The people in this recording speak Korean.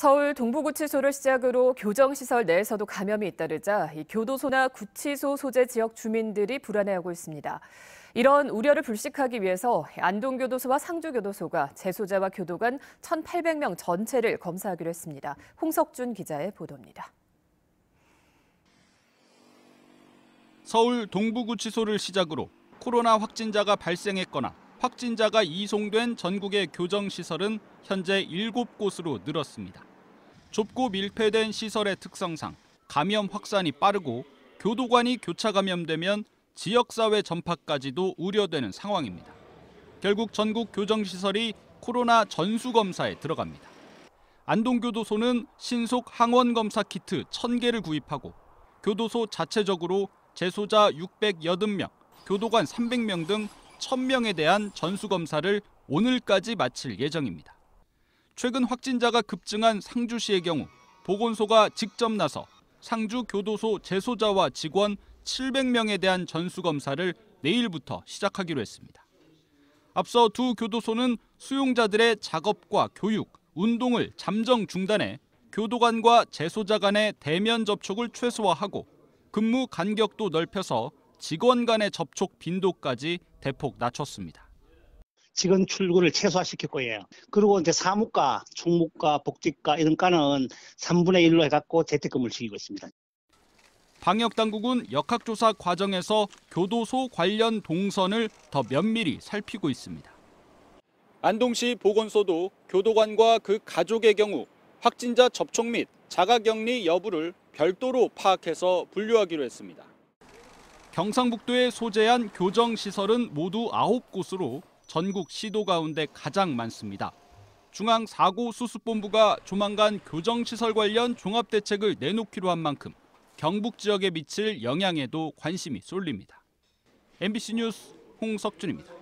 서울 동부구치소를 시작으로 교정시설 내에서도 감염이 잇따르자 이 교도소나 구치소 소재 지역 주민들이 불안해하고 있습니다. 이런 우려를 불식하기 위해서 안동교도소와 상주교도소가 재소자와 교도 관 1,800명 전체를 검사하기로 했습니다. 홍석준 기자의 보도입니다. 서울 동부구치소를 시작으로 코로나 확진자가 발생했거나 확진자가 이송된 전국의 교정시설은 현재 7곳으로 늘었습니다. 좁고 밀폐된 시설의 특성상 감염 확산이 빠르고 교도관이 교차 감염되면 지역사회 전파까지도 우려되는 상황입니다. 결국 전국 교정시설이 코로나 전수검사에 들어갑니다. 안동교도소는 신속 항원검사 키트 1000개를 구입하고 교도소 자체적으로 재소자 680명, 교도관 300명 등 1000명에 대한 전수검사를 오늘까지 마칠 예정입니다. 최근 확진자가 급증한 상주시의 경우 보건소가 직접 나서 상주교도소 재소자와 직원 700명에 대한 전수검사를 내일부터 시작하기로 했습니다. 앞서 두 교도소는 수용자들의 작업과 교육, 운동을 잠정 중단해 교도관과 재소자 간의 대면 접촉을 최소화하고 근무 간격도 넓혀서 직원 간의 접촉 빈도까지 대폭 낮췄습니다. 직원 출근을 최소화시킬 거예요. 그리고 이제 사무과, 총무과, 복지과 이런 과는 3분의 1로 해갖고 재택근무를 시키고 있습니다. 방역당국은 역학조사 과정에서 교도소 관련 동선을 더 면밀히 살피고 있습니다. 안동시 보건소도 교도관과 그 가족의 경우 확진자 접촉 및 자가격리 여부를 별도로 파악해서 분류하기로 했습니다. 경상북도에 소재한 교정시설은 모두 9곳으로 전국 시도 가운데 가장 많습니다. 중앙사고수습본부가 조만간 교정시설 관련 종합대책을 내놓기로 한 만큼 경북 지역에 미칠 영향에도 관심이 쏠립니다. MBC 뉴스 홍석준입니다.